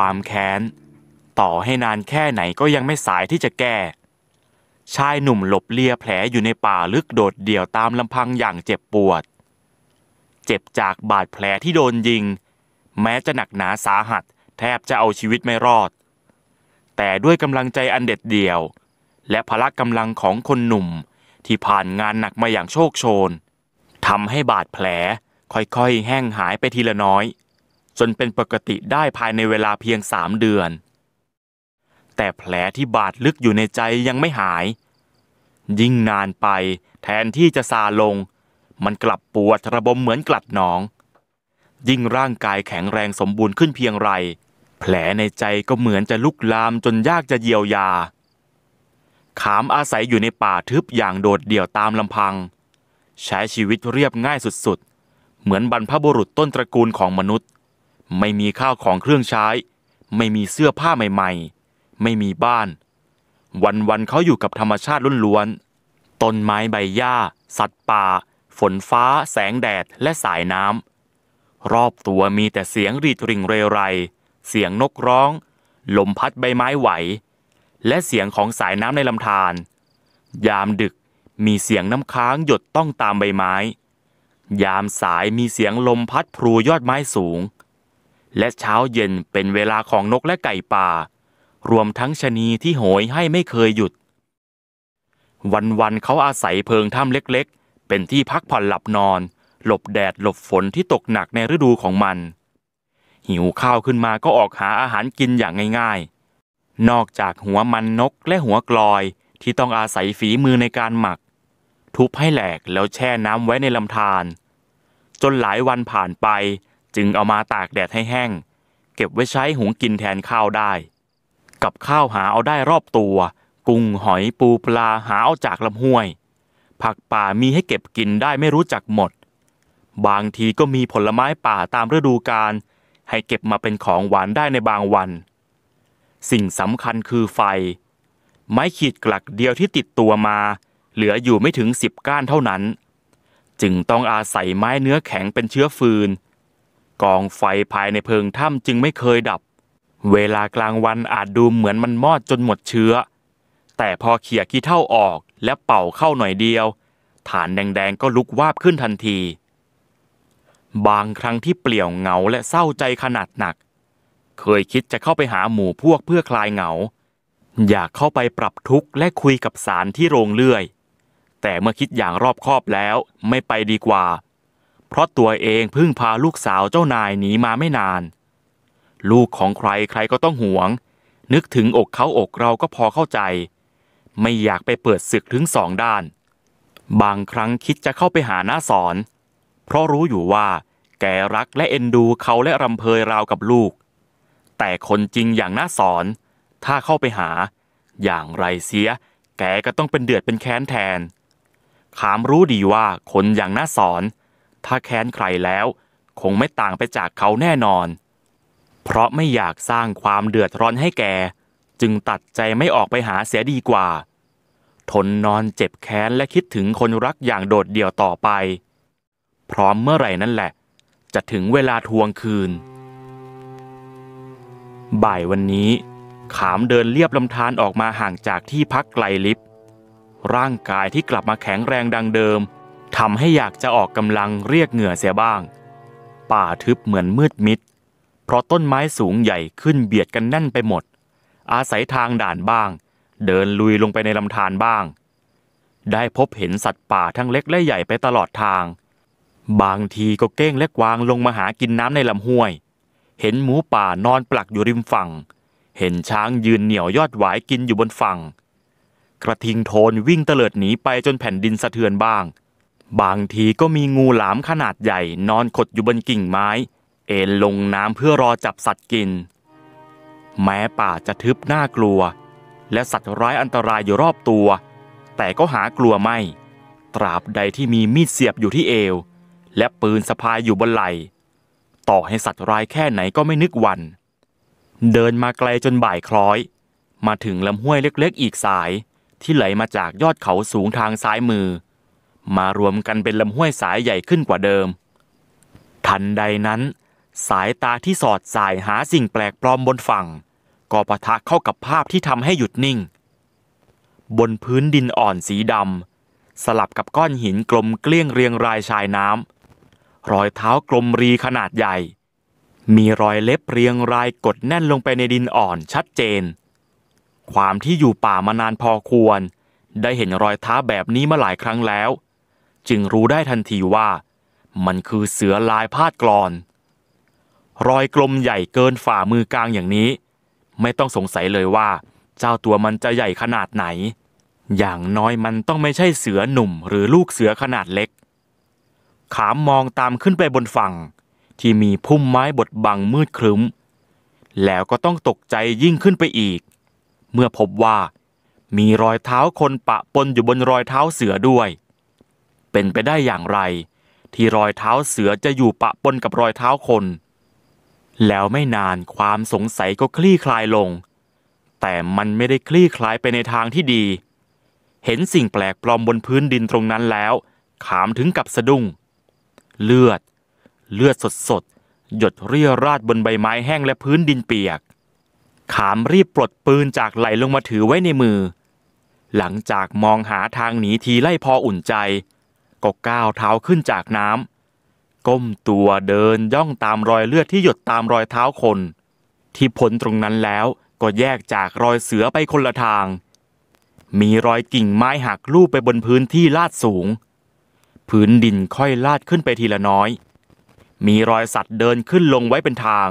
ความแค้นต่อให้นานแค่ไหนก็ยังไม่สายที่จะแก้ชายหนุ่มหลบเลียแผลอยู่ในป่าลึกโดดเดี่ยวตามลำพังอย่างเจ็บปวด เจ็บจากบาดแผลที่โดนยิงแม้จะหนักหนาสาหัสแทบจะเอาชีวิตไม่รอด แต่ด้วยกำลังใจอันเด็ดเดี่ยว และพละกำลังของคนหนุ่มที่ผ่านงานหนักมาอย่างโชคโชนทำให้บาดแผลค่อยๆ แห้งหายไปทีละน้อยจนเป็นปกติได้ภายในเวลาเพียงสามเดือน แต่แผลที่บาดลึกอยู่ในใจยังไม่หาย ยิ่งนานไปแทนที่จะซาลง มันกลับปวดระบมเหมือนกลัดหนอง ยิ่งร่างกายแข็งแรงสมบูรณ์ขึ้นเพียงไร แผลในใจก็เหมือนจะลุกลามจนยากจะเยียวยา ขามอาศัยอยู่ในป่าทึบอย่างโดดเดี่ยวตามลำพัง ใช้ชีวิตเรียบง่ายสุดๆ เหมือนบรรพบุรุษต้นตระกูลของมนุษย์ไม่มีข้าวของเครื่องใช้ ไม่มีเสื้อผ้าใหม่ๆ ไม่มีบ้าน วันๆ เขาอยู่กับธรรมชาติล้วนๆ ต้นไม้ใบหญ้า สัตว์ป่า ฝนฟ้า แสงแดด และสายน้ำ รอบตัวมีแต่เสียงรีดริ่งเรไร เสียงนกร้อง ลมพัดใบไม้ไหว และเสียงของสายน้ำในลำธาร ยามดึกมีเสียงน้ำค้างหยดต้องตามใบไม้ ยามสายมีเสียงลมพัดพลูยอดไม้สูงและเช้าเย็นเป็นเวลาของนกและไก่ป่า รวมทั้งชนีที่โหยให้ไม่เคยหยุด วันๆเขาอาศัยเพิงถ้ำเล็กๆ เป็นที่พักผ่อนหลับนอน หลบแดดหลบฝนที่ตกหนักในฤดูของมัน หิวข้าวขึ้นมาก็ออกหาอาหารกินอย่างง่าย ๆ นอกจากหัวมันนกและหัวกลอยที่ต้องอาศัยฝีมือในการหมัก ทุบให้แหลกแล้วแช่น้ำไว้ในลำธารจนหลายวันผ่านไปจึงเอามาตากแดดให้แห้ง เก็บไว้ใช้หุงกินแทนข้าวได้ กับข้าวหาเอาได้รอบตัว กุ้งหอยปูปลาหาเอาจากลำห้วย ผักป่ามีให้เก็บกินได้ไม่รู้จักหมด บางทีก็มีผลไม้ป่าตามฤดูกาลให้เก็บมาเป็นของหวานได้ในบางวัน สิ่งสำคัญคือไฟ ไม้ขีดกลักเดียวที่ติดตัวมา เหลืออยู่ไม่ถึงสิบก้านเท่านั้น จึงต้องอาศัยไม้เนื้อแข็งเป็นเชื้อฟืนกองไฟภายในเพิงถ้ำจึงไม่เคยดับ เวลากลางวันอาจดูเหมือนมันมอดจนหมดเชื้อ แต่พอเขี่ยขี้เท่าออกและเป่าเข้าหน่อยเดียว ฐานแดง ๆก็ลุกวาบขึ้นทันที บางครั้งที่เปลี่ยวเหงาและเศร้าใจขนาดหนัก เคยคิดจะเข้าไปหาหมู่พวกเพื่อคลายเหงา อยากเข้าไปปรับทุกข์และคุยกับสารที่โรงเลื่อย แต่เมื่อคิดอย่างรอบคอบแล้วไม่ไปดีกว่าเพราะตัวเองเพิ่งพาลูกสาวเจ้านายหนีมาไม่นาน ลูกของใครใครก็ต้องห่วง นึกถึงอกเขาอกเราก็พอเข้าใจ ไม่อยากไปเปิดศึกถึงสองด้าน บางครั้งคิดจะเข้าไปหาหน้าสอน เพราะรู้อยู่ว่า แกรักและเอ็นดูเขาและรำเพยราวกับลูก แต่คนจริงอย่างหน้าสอน ถ้าเข้าไปหา อย่างไรเสีย แกก็ต้องเป็นเดือดเป็นแค้นแทน ขามรู้ดีว่าคนอย่างหน้าสอนถ้าแค้นใครแล้วคงไม่ต่างไปจากเขาแน่นอน เพราะไม่อยากสร้างความเดือดร้อนให้แก จึงตัดใจไม่ออกไปหาเสียดีกว่า ทนนอนเจ็บแค้นและคิดถึงคนรักอย่างโดดเดี่ยวต่อไป พร้อมเมื่อไหร่นั่นแหละ จะถึงเวลาทวงคืน บ่ายวันนี้ขามเดินเลียบลำธารออกมาห่างจากที่พักไกลลิฟร่างกายที่กลับมาแข็งแรงดังเดิมทำให้อยากจะออกกำลังเรียกเหงื่อเสียบ้าง ป่าทึบเหมือนมืดมิด เพราะต้นไม้สูงใหญ่ขึ้นเบียดกันแน่นไปหมด อาศัยทางด่านบ้าง เดินลุยลงไปในลำธารบ้าง ได้พบเห็นสัตว์ป่าทั้งเล็กและใหญ่ไปตลอดทาง บางทีก็เก้งและกวางลงมาหากินน้ำในลำห้วย เห็นหมูป่านอนปลักอยู่ริมฝั่ง เห็นช้างยืนเหนี่ยวยอดหวายกินอยู่บนฝั่ง กระทิงโทนวิ่งเตลิดหนีไปจนแผ่นดินสะเทือนบ้างบางทีก็มีงูหลามขนาดใหญ่ นอนขดอยู่บนกิ่งไม้ เอนลงน้ำเพื่อรอจับสัตว์กิน แม้ป่าจะทึบน่ากลัว และสัตว์ร้ายอันตรายอยู่รอบตัว แต่ก็หากลัวไม่ ตราบใดที่มีมีดเสียบอยู่ที่เอว และปืนสะพายอยู่บนไหล่ต่อให้สัตว์ร้ายแค่ไหนก็ไม่นึกวัน เดินมาไกลจนบ่ายคล้อย มาถึงลำห้วยเล็กๆ อีกสายที่ไหลมาจากยอดเขาสูงทางซ้ายมือมารวมกันเป็นลำห้วยสายใหญ่ขึ้นกว่าเดิม ทันใดนั้นสายตาที่สอดสายหาสิ่งแปลกปลอมบนฝั่ง ก็ปะทะเข้ากับภาพที่ทำให้หยุดนิ่ง บนพื้นดินอ่อนสีดำสลับกับก้อนหินกลมเกลี้ยงเรียงรายชายน้ำรอยเท้ากลมรีขนาดใหญ่ มีรอยเล็บเรียงรายกดแน่นลงไปในดินอ่อนชัดเจน ความที่อยู่ป่ามานานพอควร ได้เห็นรอยเท้าแบบนี้มาหลายครั้งแล้วจึงรู้ได้ทันทีว่ามันคือเสือลายพาดกรอน รอยกลมใหญ่เกินฝ่ามือกลางอย่างนี้ ไม่ต้องสงสัยเลยว่า เจ้าตัวมันจะใหญ่ขนาดไหน อย่างน้อยมันต้องไม่ใช่เสือหนุ่มหรือลูกเสือขนาดเล็ก ขามมองตามขึ้นไปบนฝั่งที่มีพุ่มไม้บดบังมืดครึ้ม แล้วก็ต้องตกใจยิ่งขึ้นไปอีก เมื่อพบว่ามีรอยเท้าคนปะปนอยู่บนรอยเท้าเสือด้วยเป็นไปได้อย่างไร ที่รอยเท้าเสือจะอยู่ปะปนกับรอยเท้าคน แล้วไม่นานความสงสัยก็คลี่คลายลง แต่มันไม่ได้คลี่คลายไปในทางที่ดี เห็นสิ่งแปลกปลอมบนพื้นดินตรงนั้นแล้ว ขามถึงกับสะดุ้ง เลือด เลือดสดสดหยดเรี่ยราดบนใบไม้แห้งและพื้นดินเปียก ขามรีบปลดปืนจากไหลลงมาถือไว้ในมือ หลังจากมองหาทางหนีทีไล่พออุ่นใจก็ก้าวเท้าขึ้นจากน้ำ ก้มตัวเดินย่องตามรอยเลือด ที่หยดตามรอยเท้าคน ที่พ้นตรงนั้นแล้วก็แยกจากรอยเสือไปคนละทาง มีรอยกิ่งไม้หักลูบไปบนพื้นที่ลาดสูง พื้นดินค่อยลาดขึ้นไปทีละน้อย มีรอยสัตว์เดินขึ้นลงไว้เป็นทาง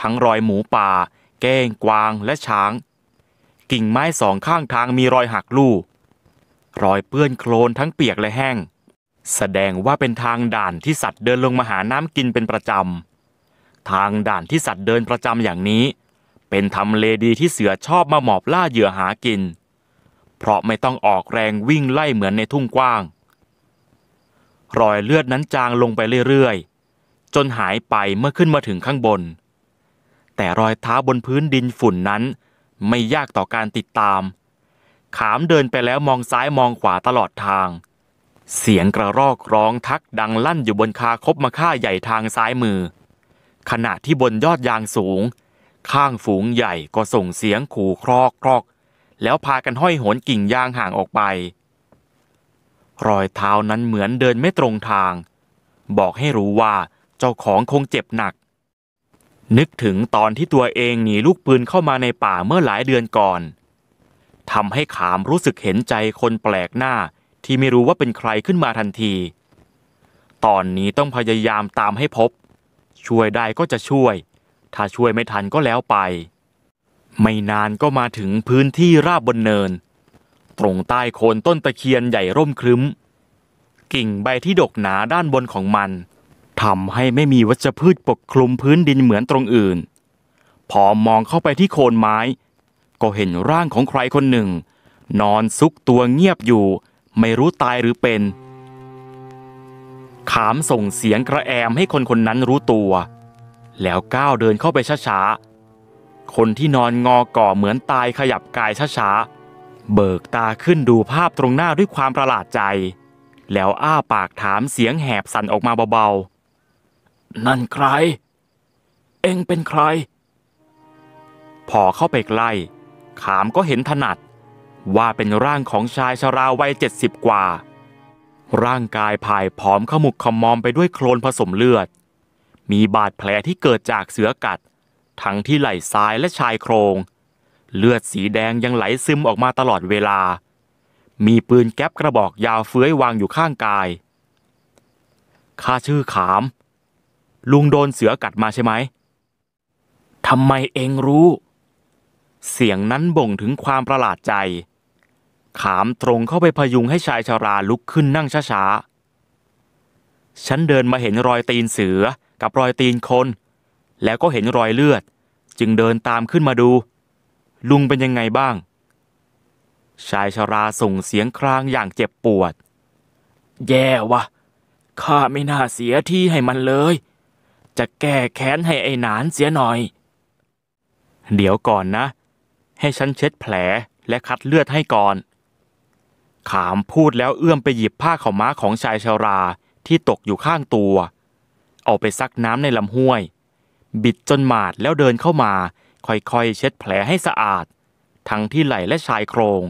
ทั้งรอยหมูป่า แก้งกวางและช้าง กิ่งไม้สองข้างทางมีรอยหักลูบรอยเปื้อนโคลนทั้งเปียกและแห้งแสดงว่าเป็นทางด่านที่สัตว์เดินลงมาหาน้ำกินเป็นประจำ ทางด่านที่สัตว์เดินประจำอย่างนี้ เป็นทำเลดีที่เสือชอบมาหมอบล่าเหยื่อหากิน เพราะไม่ต้องออกแรงวิ่งไล่เหมือนในทุ่งกว้าง รอยเลือดนั้นจางลงไปเรื่อยๆ จนหายไปเมื่อขึ้นมาถึงข้างบน แต่รอยเท้าบนพื้นดินฝุ่นนั้น ไม่ยากต่อการติดตาม ขามเดินไปแล้วมองซ้ายมองขวาตลอดทางเสียงกระรอกร้องทักดังลั่นอยู่บนคาคบมะฆ่าใหญ่ทางซ้ายมือ ขณะที่บนยอดยางสูง ข้างฝูงใหญ่ก็ส่งเสียงขู่ครอกครอก แล้วพากันห้อยโหนกิ่งยางห่างออกไป รอยเท้านั้นเหมือนเดินไม่ตรงทาง บอกให้รู้ว่าเจ้าของคงเจ็บหนัก นึกถึงตอนที่ตัวเองหนีลูกปืนเข้ามาในป่าเมื่อหลายเดือนก่อนทำให้ขามรู้สึกเห็นใจคนแปลกหน้าที่ไม่รู้ว่าเป็นใครขึ้นมาทันที ตอนนี้ต้องพยายามตามให้พบ ช่วยได้ก็จะช่วย ถ้าช่วยไม่ทันก็แล้วไป ไม่นานก็มาถึงพื้นที่ราบบนเนิน ตรงใต้โคนต้นตะเคียนใหญ่ร่มครึ้ม กิ่งใบที่ดกหนาด้านบนของมันทำให้ไม่มีวัชพืชปกคลุมพื้นดินเหมือนตรงอื่น พอมองเข้าไปที่โคนไม้ ก็เห็นร่างของใครคนหนึ่ง นอนซุกตัวเงียบอยู่ไม่รู้ตายหรือเป็น ขามส่งเสียงกระแอมให้คนคนนั้นรู้ตัว แล้วก้าวเดินเข้าไปช้าๆ คนที่นอนงอก่อเหมือนตายขยับกายช้าๆ เบิกตาขึ้นดูภาพตรงหน้าด้วยความประหลาดใจ แล้วอ้าปากถามเสียงแหบสั่นออกมาเบาๆ นั่นใคร เอ็งเป็นใคร พอเข้าไปใกล้ขามก็เห็นถนัดว่าเป็นร่างของชายชราวัยเจ็ดสิบกว่า ร่างกายผายผอมขมุกขมอมไปด้วยโคลนผสมเลือด มีบาดแผลที่เกิดจากเสือกัด ทั้งที่ไหล่ซ้ายและชายโครง เลือดสีแดงยังไหลซึมออกมาตลอดเวลา มีปืนแก๊ปกระบอกยาวเฟื้อยวางอยู่ข้างกาย ข้าชื่อขาม ลุงโดนเสือกัดมาใช่ไหม ทำไมเองรู้ เสียงนั้นบ่งถึงความประหลาดใจขามตรงเข้าไปพยุงให้ชายชาราลุกขึ้นนั่งช้าๆ ฉันเดินมาเห็นรอยตีนเสือกับรอยตีนคน แล้วก็เห็นรอยเลือด จึงเดินตามขึ้นมาดู ลุงเป็นยังไงบ้าง ชายชาราส่งเสียงครางอย่างเจ็บปวด แย่วะข้าไม่น่าเสียที่ให้มันเลย จะแก้แค้นให้ไอ้หนานเสียหน่อย เดี๋ยวก่อนนะ ให้ฉันเช็ดแผลและคัดเลือดให้ก่อนขามพูดแล้วเอื้อมไปหยิบผ้าขาม้าของชายชาราที่ตกอยู่ข้างตัว เอาไปซักน้ำในลำห้วย บิดจนหมาดแล้วเดินเข้ามา ค่อยๆเช็ดแผลให้สะอาด ทั้งที่ไหล่และชายโครง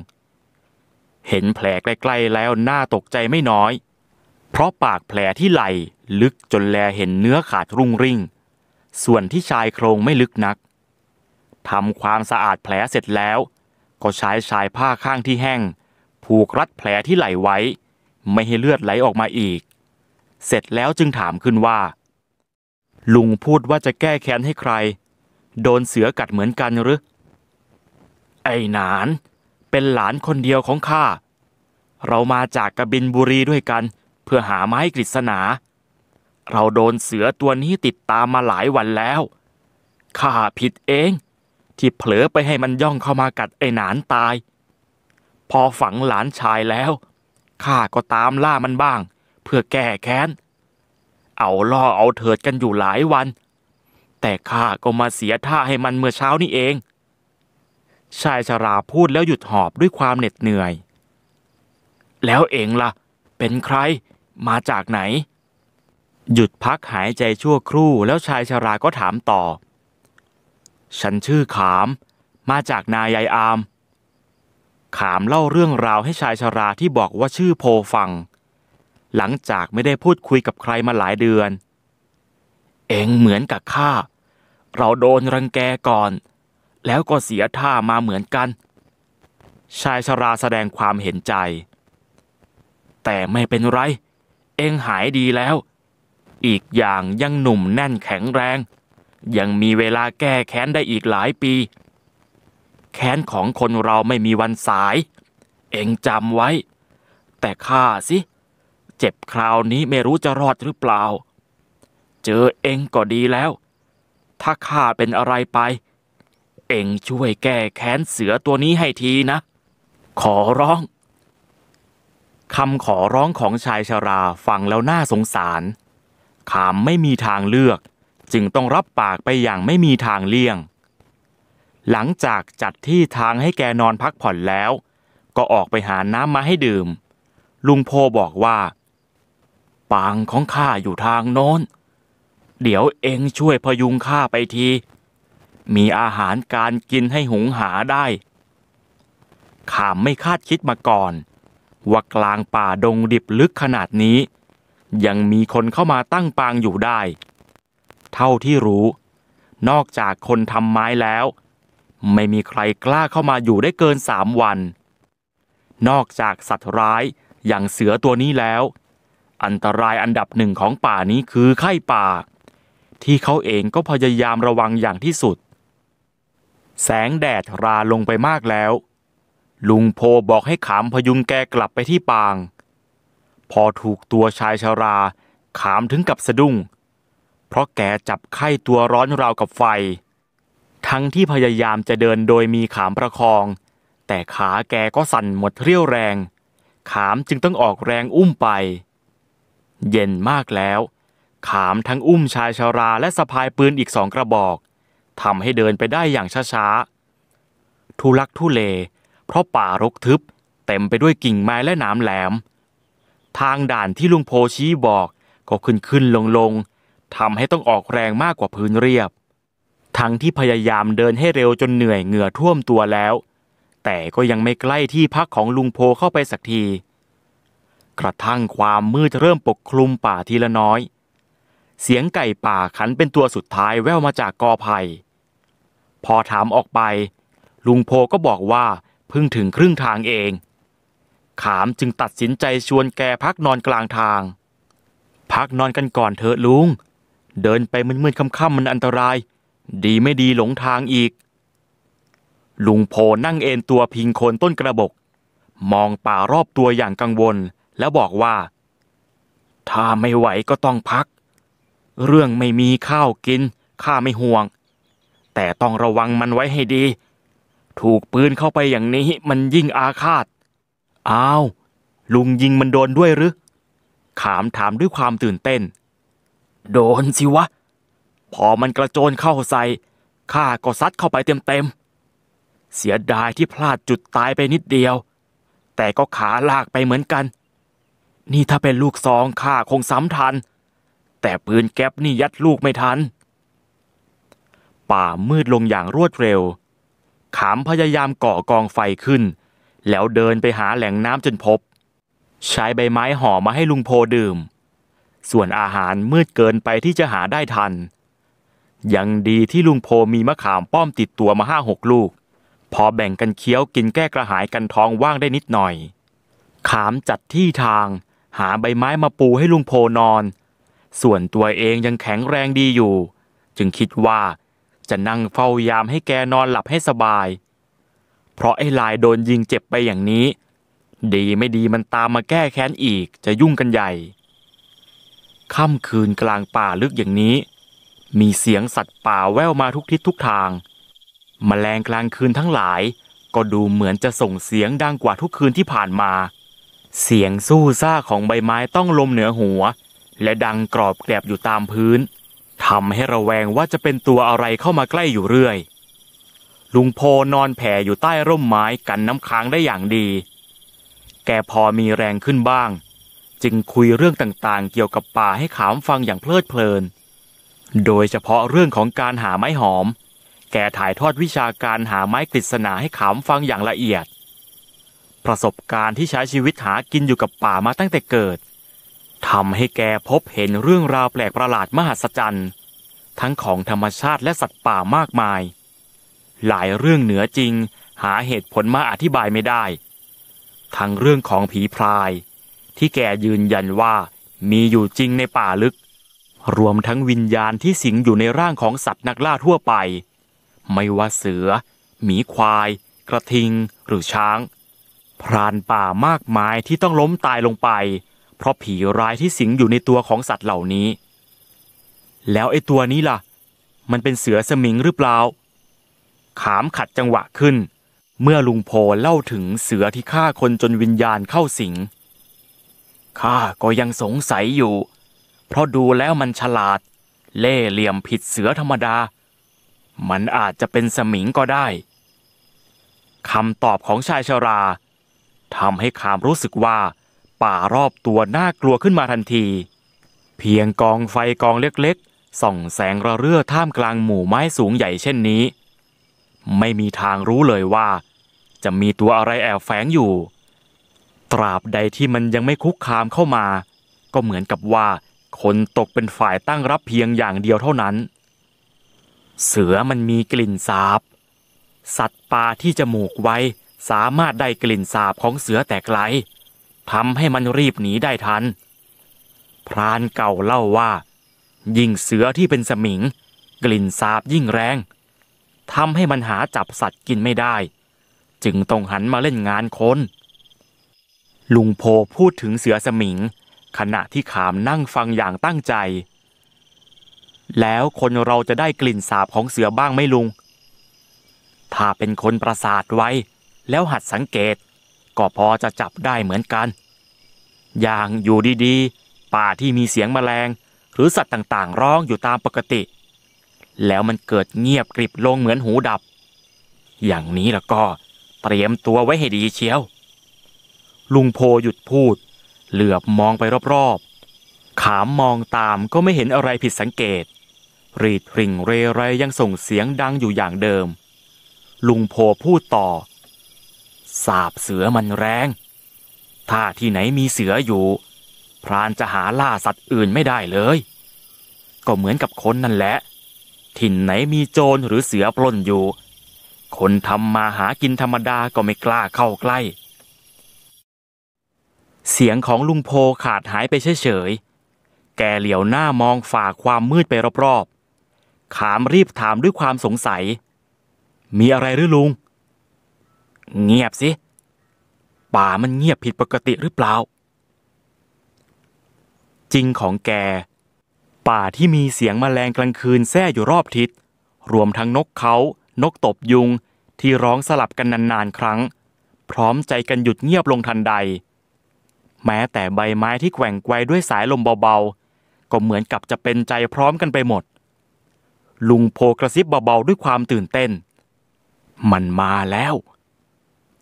เห็นแผลใกล้ๆแล้วน่าตกใจไม่น้อย เพราะปากแผลที่ไหล่ลึกจนแลเห็นเนื้อขาดรุ่งริ่ง ส่วนที่ชายโครงไม่ลึกนักทำความสะอาดแผลเสร็จแล้ว ก็ใช้ชายผ้าข้างที่แห้งผูกรัดแผลที่ไหลไว้ ไม่ให้เลือดไหลออกมาอีก เสร็จแล้วจึงถามขึ้นว่า ลุงพูดว่าจะแก้แค้นให้ใคร โดนเสือกัดเหมือนกันหรือไอ้หนาน เป็นหลานคนเดียวของข้าเรามาจากกระบินบุรีด้วยกัน เพื่อหาไม้กฤษณาเราโดนเสือตัวนี้ติดตามมาหลายวันแล้ว ข้าผิดเอง ที่เผลอไปให้มันย่องเข้ามากัดไอ้หนานตายพอฝังหลานชายแล้วข้าก็ตามล่ามันบ้าง เพื่อแก้แค้น เอาล่อเอาเถิดกันอยู่หลายวัน แต่ข้าก็มาเสียท่าให้มันเมื่อเช้านี้เองชายชราพูดแล้วหยุดหอบด้วยความเหน็ดเหนื่อย แล้วเองละ่ะ เป็นใครมาจากไหน หยุดพักหายใจชั่วครู่แล้วชายชรา ก็ถามต่อ ฉันชื่อขามมาจากนายายอามขามเล่าเรื่องราวให้ชายชาราที่บอกว่าชื่อโพฟัง หลังจากไม่ได้พูดคุยกับใครมาหลายเดือน เองเหมือนกับข้าเราโดนรังแกก่อน แล้วก็เสียท่ามาเหมือนกัน ชายชาราแสดงความเห็นใจ แต่ไม่เป็นไร เองหายดีแล้ว อีกอย่างยังหนุ่มแน่นแข็งแรง ยังมีเวลาแก้แค้นได้อีกหลายปีแค้นของคนเราไม่มีวันสาย เองจำไว้ แต่ข้าสิ เจ็บคราวนี้ไม่รู้จะรอดหรือเปล่า เจอเองก็ดีแล้ว ถ้าข้าเป็นอะไรไป เองช่วยแก้แค้นเสือตัวนี้ให้ทีนะ ขอร้อง คำขอร้องของชายชาราฟังแล้วน่าสงสาร ขามไม่มีทางเลือก จึงต้องรับปากไปอย่างไม่มีทางเลี่ยงหลังจากจัดที่ทางให้แกนอนพักผ่อนแล้ว ก็ออกไปหาน้ำมาให้ดื่ม ลุงโพบอกว่า ปางของข้าอยู่ทางโน้นเดี๋ยวเองช่วยพยุงข้าไปทีมีอาหารการกินให้หุงหาได้ข้าไม่คาดคิดมาก่อน ว่ากลางป่าดงดิบลึกขนาดนี้ ยังมีคนเข้ามาตั้งปางอยู่ได้ เท่าที่รู้ นอกจากคนทำไม้แล้วไม่มีใครกล้าเข้ามาอยู่ได้เกินสามวัน นอกจากสัตว์ร้ายอย่างเสือตัวนี้แล้ว อันตรายอันดับหนึ่งของป่านี้คือไข้ป่าที่เขาเองก็พยายามระวังอย่างที่สุด แสงแดดราลงไปมากแล้ว ลุงโพบอกให้ขามพยุงแกกลับไปที่ปาง พอถูกตัวชายชาราขามถึงกับสะดุ้ง เพราะแกจับไข้ตัวร้อนราวกับไฟทั้งที่พยายามจะเดินโดยมีขามประคอง แต่ขาแกก็สั่นหมดเรี่ยวแรง ขามจึงต้องออกแรงอุ้มไป เย็นมากแล้ว ขามทั้งอุ้มชายชาราและสะพายปืนอีกสองกระบอกทำให้เดินไปได้อย่างช้า ๆ ทุลักทุเล เพราะป่ารกทึบ เต็มไปด้วยกิ่งไม้และหนามแหลม ทางด่านที่ลุงโพชี้บอกก็ขึ้นขึ้นลงลงทำให้ต้องออกแรงมากกว่าพื้นเรียบทั้งที่พยายามเดินให้เร็วจนเหนื่อยเหงื่อท่วมตัวแล้ว แต่ก็ยังไม่ใกล้ที่พักของลุงโพเข้าไปสักที กระทั่งความมืดเริ่มปกคลุมป่าทีละน้อย เสียงไก่ป่าขันเป็นตัวสุดท้ายแว่วมาจากกอไผ่พอถามออกไป ลุงโพก็บอกว่าเพิ่งถึงครึ่งทางเอง ขามจึงตัดสินใจชวนแกพักนอนกลางทาง พักนอนกันก่อนเถอะลุงเดินไปมืดๆค่ำๆมันอันตรายดีไม่ดีหลงทางอีกลุงโพนั่งเอนตัวพิงโคนต้นกระบกมองป่ารอบตัวอย่างกังวล แล้วบอกว่า ถ้าไม่ไหวก็ต้องพัก เรื่องไม่มีข้าวกินข้าไม่ห่วง แต่ต้องระวังมันไว้ให้ดี ถูกปืนเข้าไปอย่างนี้มันยิ่งอาฆาตอ้าว ลุงยิงมันโดนด้วยหรือขามถามด้วยความตื่นเต้น โดนสิวะพอมันกระโจนเข้าใส่ข้าก็ซัดเข้าไปเต็มๆ เสียดายที่พลาดจุดตายไปนิดเดียว แต่ก็ขาลากไปเหมือนกัน นี่ถ้าเป็นลูกซองข้าคงซ้ำทัน แต่ปืนแก๊ปนี่ยัดลูกไม่ทัน ป่ามืดลงอย่างรวดเร็ว ขามพยายามก่อกองไฟขึ้น แล้วเดินไปหาแหล่งน้ำจนพบ ใช้ใบไม้ห่อมาให้ลุงโพดื่ม ส่วนอาหารมืดเกินไปที่จะหาได้ทันยังดีที่ลุงโพมีมะขามป้อมติดตัวมาห้าหกลูก พอแบ่งกันเคี้ยวกินแก้กระหายกันท้องว่างได้นิดหน่อย ขามจัดที่ทาง หาใบไม้มาปูให้ลุงโพนอน ส่วนตัวเองยังแข็งแรงดีอยู่ จึงคิดว่า จะนั่งเฝ้ายามให้แกนอนหลับให้สบาย เพราะไอ้ลายโดนยิงเจ็บไปอย่างนี้ ดีไม่ดีมันตามมาแก้แค้นอีกจะยุ่งกันใหญ่ค่ำคืนกลางป่าลึกอย่างนี้มีเสียงสัตว์ป่าแว่วมาทุกทิศทุกทางมแมลงกลางคืนทั้งหลาย ก็ดูเหมือนจะส่งเสียงดังกว่าทุกคืนที่ผ่านมา เสียงสู้ซ่าของใบไม้ต้องลมเหนือหัว และดังกรอบแกรบอยู่ตามพื้นทำให้ระแวงว่าจะเป็นตัวอะไรเข้ามาใกล้อยู่เรื่อย ลุงโพนอนแผ่อยู่ใต้ร่มไม้กันน้ำค้างได้อย่างดี แกพอมีแรงขึ้นบ้าง จึงคุยเรื่องต่างๆเกี่ยวกับป่าให้ขามฟังอย่างเพลิดเพลินโดยเฉพาะเรื่องของการหาไม้หอม แกถ่ายทอดวิชาการหาไม้กฤษณาให้ขามฟังอย่างละเอียด ประสบการณ์ที่ใช้ชีวิตหากินอยู่กับป่ามาตั้งแต่เกิดทำให้แกพบเห็นเรื่องราวแปลกประหลาดมหัศจรรย์ ทั้งของธรรมชาติและสัตว์ป่ามากมาย หลายเรื่องเหนือจริงหาเหตุผลมาอธิบายไม่ได้ ทั้งเรื่องของผีพราย ที่แกยืนยันว่ามีอยู่จริงในป่าลึกรวมทั้งวิญญาณที่สิงอยู่ในร่างของสัตว์นักล่าทั่วไป ไม่ว่าเสือ หมีควาย กระทิงหรือช้าง พรานป่ามากมายที่ต้องล้มตายลงไป เพราะผีร้ายที่สิงอยู่ในตัวของสัตว์เหล่านี้ แล้วไอ้ตัวนี้ล่ะ มันเป็นเสือสมิงหรือเปล่า ขามขัดจังหวะขึ้น เมื่อลุงโพเล่าถึงเสือที่ฆ่าคนจนวิญญาณเข้าสิงข้าก็ยังสงสัยอยู่เพราะดูแล้วมันฉลาด เล่เหลี่ยมผิดเสือธรรมดา มันอาจจะเป็นสมิงก็ได้ คำตอบของชายชราทำให้ขามรู้สึกว่า ป่ารอบตัวน่ากลัวขึ้นมาทันที เพียงกองไฟกองเล็กๆ ส่องแสงระเรื่อท่ามกลางหมู่ไม้สูงใหญ่เช่นนี้ ไม่มีทางรู้เลยว่า จะมีตัวอะไรแอบแฝงอยู่ ตราบใดที่มันยังไม่คุกคามเข้ามา ก็เหมือนกับว่าคนตกเป็นฝ่ายตั้งรับเพียงอย่างเดียวเท่านั้น เสือมันมีกลิ่นสาบ สัตว์ป่าที่จมูกไวสามารถได้กลิ่นสาบของเสือแต่ไกลทำให้มันรีบหนีได้ทัน พรานเก่าเล่าว่ายิ่งเสือที่เป็นสมิง กลิ่นสาบยิ่งแรงทำให้มันหาจับสัตว์กินไม่ได้ จึงต้องหันมาเล่นงานคนลุงโพพูดถึงเสือสมิงขณะที่ขามนั่งฟังอย่างตั้งใจ แล้วคนเราจะได้กลิ่นสาบของเสือบ้างไม่ลุง ถ้าเป็นคนประสาทไวแล้วหัดสังเกตก็พอจะจับได้เหมือนกัน อย่างอยู่ดีๆ ป่าที่มีเสียงแมลง หรือสัตว์ต่างๆ ร้องอยู่ตามปกติ แล้วมันเกิดเงียบกริบลงเหมือนหูดับ อย่างนี้แล้วก็เตรียมตัวไว้ให้ดีเชียว ลุงโพหยุดพูดเหลือบมองไปรอบๆ ขามมองตามก็ไม่เห็นอะไรผิดสังเกต รีดริ่งเรไรยังส่งเสียงดังอยู่อย่างเดิม ลุงโพพูดต่อ สาบเสือมันแรง ถ้าที่ไหนมีเสืออยู่ พรานจะหาล่าสัตว์อื่นไม่ได้เลย ก็เหมือนกับคนนั่นแหละ ถิ่นไหนมีโจรหรือเสือปล้นอยู่ คนทำมาหากินธรรมดาก็ไม่กล้าเข้าใกล้เสียงของลุงโพขาดหายไปเฉยๆ แกเหลียวหน้ามองฝ่าความมืดไปรอบๆ ขามรีบถามด้วยความสงสัย มีอะไรหรือลุง เงียบสิ ป่ามันเงียบผิดปกติหรือเปล่า จริงของแก ป่าที่มีเสียงมแมลงกลางคืนแท้่อยู่รอบทิศ รวมทั้งนกเขา นกตบยุงที่ร้องสลับกันนานๆ ครั้ง พร้อมใจกันหยุดเงียบลงทันใดแม้แต่ใบไม้ที่แกว่งไกว ด้วยสายลมเบา ๆ ก็เหมือนกับจะเป็นใจพร้อมกันไปหมด ลุงโพกระซิบเบาๆด้วยความตื่นเต้น มันมาแล้ว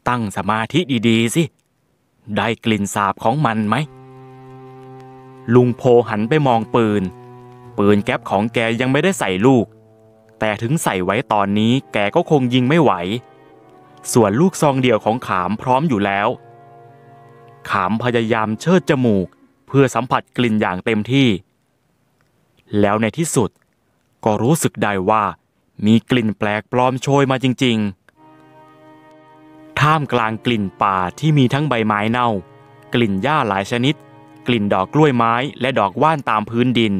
ตั้งสมาธิดี ๆ สิ ได้กลิ่นสาบของมันไหม ลุงโพหันไปมองปืน ปืนแก๊ปของแกยังไม่ได้ใส่ลูก แต่ถึงใส่ไว้ตอนนี้แกก็คงยิงไม่ไหว ส่วนลูกซองเดียวของขามพร้อมอยู่แล้วขามพยายามเชิดจมูก เพื่อสัมผัสกลิ่นอย่างเต็มที่ แล้วในที่สุดก็รู้สึกได้ว่า มีกลิ่นแปลกปลอมโชยมาจริง ๆท่ามกลางกลิ่นป่าที่มีทั้งใบไม้เน่า กลิ่นหญ้าหลายชนิด กลิ่นดอกกล้วยไม้และดอกว่านตามพื้นดิน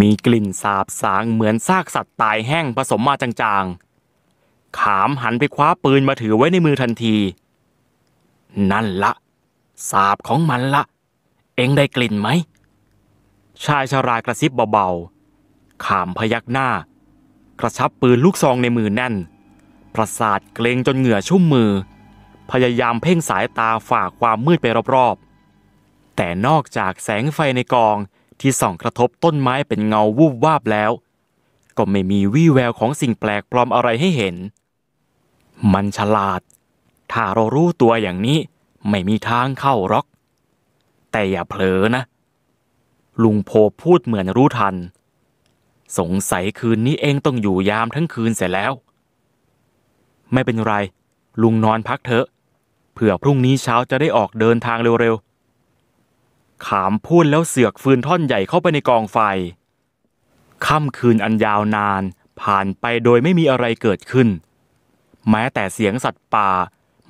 มีกลิ่นสาบสางเหมือนซากสัตว์ตายแห้งผสมมาจางๆ ขามหันไปคว้าปืนมาถือไว้ในมือทันที นั่นละสาบของมันละ เองได้กลิ่นไหม ชายชารากระซิบเบา ๆ ขามพยักหน้า กระชับปืนลูกซองในมือแน่น ประสาทเกรงจนเหงื่อชุ่มมือ พยายามเพ่งสายตาฝ่าความมืดไปรอบๆ แต่นอกจากแสงไฟในกองที่ส่องกระทบต้นไม้เป็นเงาวูบวาบแล้ว ก็ไม่มีวี่แววของสิ่งแปลกปลอมอะไรให้เห็น มันฉลาด ถ้าเรารู้ตัวอย่างนี้ไม่มีทางเข้าหรอก แต่อย่าเผลอนะ ลุงโพพูดเหมือนรู้ทัน สงสัยคืนนี้เองต้องอยู่ยามทั้งคืนเสร็จแล้ว ไม่เป็นไร ลุงนอนพักเถอะ เผื่อพรุ่งนี้เช้าจะได้ออกเดินทางเร็วๆขามพูดแล้วเสือกฟืนท่อนใหญ่เข้าไปในกองไฟค่ำคืนอันยาวนาน ผ่านไปโดยไม่มีอะไรเกิดขึ้น แม้แต่เสียงสัตว์ป่า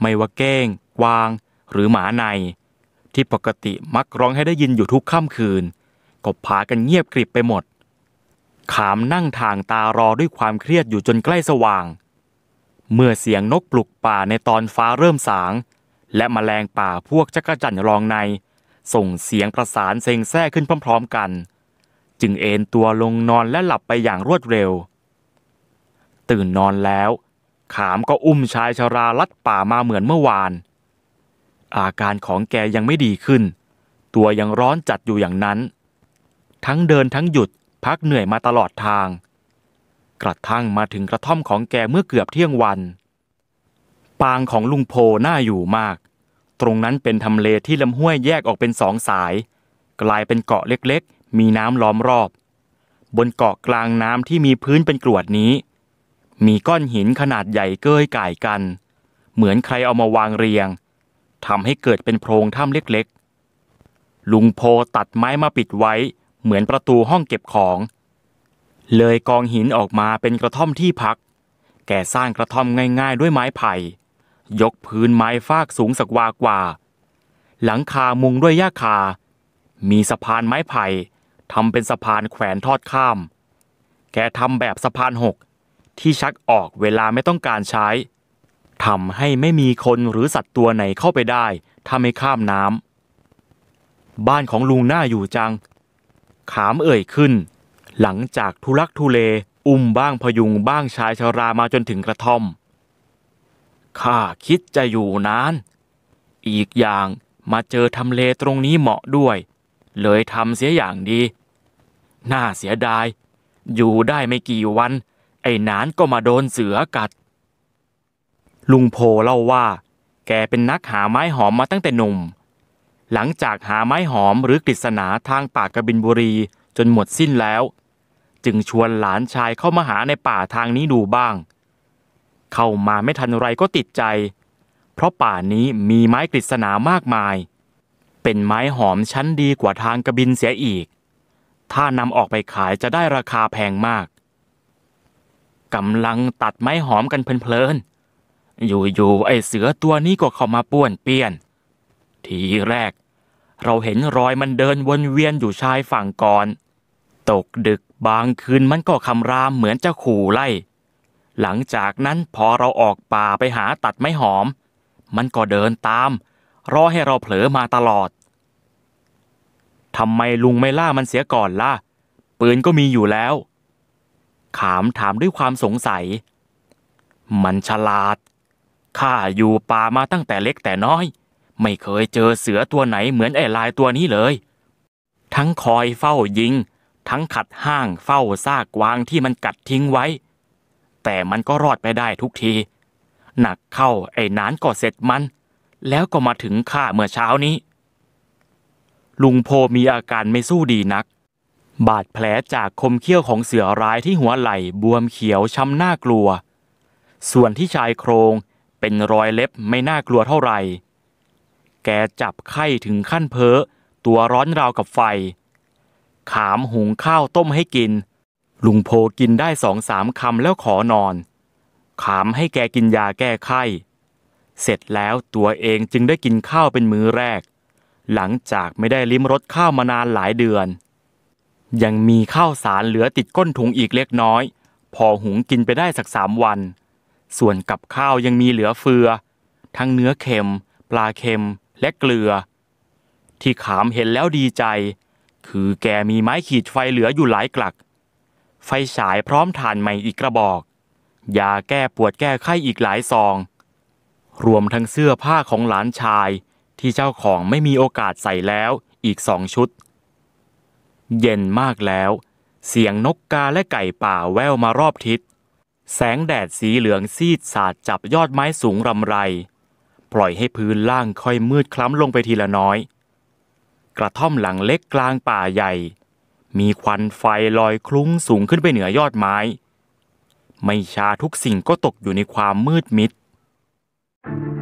ไม่ว่าเก้งกวางหรือหมาในที่ปกติมักร้องให้ได้ยินอยู่ทุกค่ำคืนก็พากันเงียบกริบไปหมด ขามนั่งทางตารอด้วยความเครียดอยู่จนใกล้สว่าง เมื่อเสียงนกปลุกป่าในตอนฟ้าเริ่มสาง และมแมลงป่าพวกจักรจั่นรองในส่งเสียงประสานเซ็งแซ่ขึ้นพร้อมๆกัน จึงเอนตัวลงนอนและหลับไปอย่างรวดเร็ว ตื่นนอนแล้ว ขามก็อุ้มชายชราลัดป่ามาเหมือนเมื่อวานอาการของแกยังไม่ดีขึ้น ตัวยังร้อนจัดอยู่อย่างนั้น ทั้งเดินทั้งหยุดพักเหนื่อยมาตลอดทาง กระทั่งมาถึงกระท่อมของแกเมื่อเกือบเที่ยงวัน ปางของลุงโพน่าอยู่มาก ตรงนั้นเป็นทำเลที่ลำห้วยแยกออกเป็นสองสาย กลายเป็นเกาะเล็กๆ มีน้ำล้อมรอบ บนเกาะกลางน้ำที่มีพื้นเป็นกรวดนี้ มีก้อนหินขนาดใหญ่เกยก่ายกัน เหมือนใครเอามาวางเรียงทำให้เกิดเป็นโพรงถ้ำเล็กๆ ลุงโพตัดไม้มาปิดไว้เหมือนประตูห้องเก็บของ เลยกองหินออกมาเป็นกระท่อมที่พัก แกสร้างกระท่อมง่ายๆ ด้วยไม้ไผ่ ยกพื้นไม้ฟากสูงสักวากว่า หลังคามุงด้วยหญ้าคา มีสะพานไม้ไผ่ทำเป็นสะพานแขวนทอดข้าม แกทำแบบสะพานหกที่ชักออกเวลาไม่ต้องการใช้ทำให้ไม่มีคนหรือสัตว์ตัวไหนเข้าไปได้ถ้าไม่ข้ามน้ำบ้านของลุงหน้าอยู่จัง ขามเอ่ยขึ้นหลังจากทุลักทุเลอุ้มบ้างพยุงบ้างชายชารามาจนถึงกระท่อมข้าคิดจะอยู่นาน อีกอย่างมาเจอทำเลตรงนี้เหมาะด้วย เลยทำเสียอย่างดี น่าเสียดาย อยู่ได้ไม่กี่วัน ไอ้นานก็มาโดนเสือกัดลุงโพเล่าว่าแกเป็นนักหาไม้หอมมาตั้งแต่หนุ่ม หลังจากหาไม้หอมหรือกฤษณาทางป่ากระบินบุรีจนหมดสิ้นแล้ว จึงชวนหลานชายเข้ามาหาในป่าทางนี้ดูบ้าง เข้ามาไม่ทันไรก็ติดใจ เพราะป่านี้มีไม้กฤษณามากมาย เป็นไม้หอมชั้นดีกว่าทางกระบินเสียอีก ถ้านำออกไปขายจะได้ราคาแพงมากกำลังตัดไม้หอมกันเพลินๆอยู่ๆไอเสือตัวนี้ก็เข้ามาป้วนเปี้ยนทีแรก เราเห็นรอยมันเดินวนเวียนอยู่ชายฝั่งก่อน ตกดึกบางคืนมันก็คำรามเหมือนจะขู่ไล่หลังจากนั้นพอเราออกป่าไปหาตัดไม้หอม มันก็เดินตาม รอให้เราเผลอมาตลอดทำไมลุงไม่ล่ามันเสียก่อนล่ะปืนก็มีอยู่แล้ว ขามถามด้วยความสงสัย มันฉลาดข้าอยู่ป่ามาตั้งแต่เล็กแต่น้อย ไม่เคยเจอเสือตัวไหนเหมือนไอ้ลายตัวนี้เลย ทั้งคอยเฝ้ายิง ทั้งขัดห้างเฝ้าซากวางที่มันกัดทิ้งไว้ แต่มันก็รอดไปได้ทุกที หนักเข้าไอ้นานก็เสร็จมัน แล้วก็มาถึงข้าเมื่อเช้านี้ ลุงโพมีอาการไม่สู้ดีนัก บาดแผลจากคมเขี้ยวของเสือร้ายที่หัวไหล่บวมเขียวช้ำน่ากลัว ส่วนที่ชายโครงเป็นรอยเล็บไม่น่ากลัวเท่าไหร่ แกจับไข้ถึงขั้นเพ้อตัวร้อนราวกับไฟ ขามหุงข้าวต้มให้กินลุงโพกินได้สองสามคำแล้วขอนอน ขามให้แกกินยาแก้ไข้ เสร็จแล้วตัวเองจึงได้กินข้าวเป็นมื้อแรก หลังจากไม่ได้ลิ้มรสข้าวมานานหลายเดือน ยังมีข้าวสารเหลือติดก้นถุงอีกเล็กน้อย พอหุงกินไปได้สักสามวันส่วนกับข้าวยังมีเหลือเฟือ ทั้งเนื้อเค็ม ปลาเค็มและเกลือ ที่ขามเห็นแล้วดีใจ คือแกมีไม้ขีดไฟเหลืออยู่หลายกลัก ไฟฉายพร้อมฐานใหม่อีกกระบอกยาแก้ปวดแก้ไข้อีกหลายซอง รวมทั้งเสื้อผ้าของหลานชาย ที่เจ้าของไม่มีโอกาสใส่แล้วอีกสองชุด เย็นมากแล้ว เสียงนกกาและไก่ป่าแววมารอบทิศแสงแดดสีเหลืองซีดสาดจับยอดไม้สูงรำไร ปล่อยให้พื้นล่างค่อยมืดคล้ำลงไปทีละน้อย กระท่อมหลังเล็กกลางป่าใหญ่ มีควันไฟลอยคลุ้งสูงขึ้นไปเหนือยอดไม้ ไม่ช้าทุกสิ่งก็ตกอยู่ในความมืดมิด thank you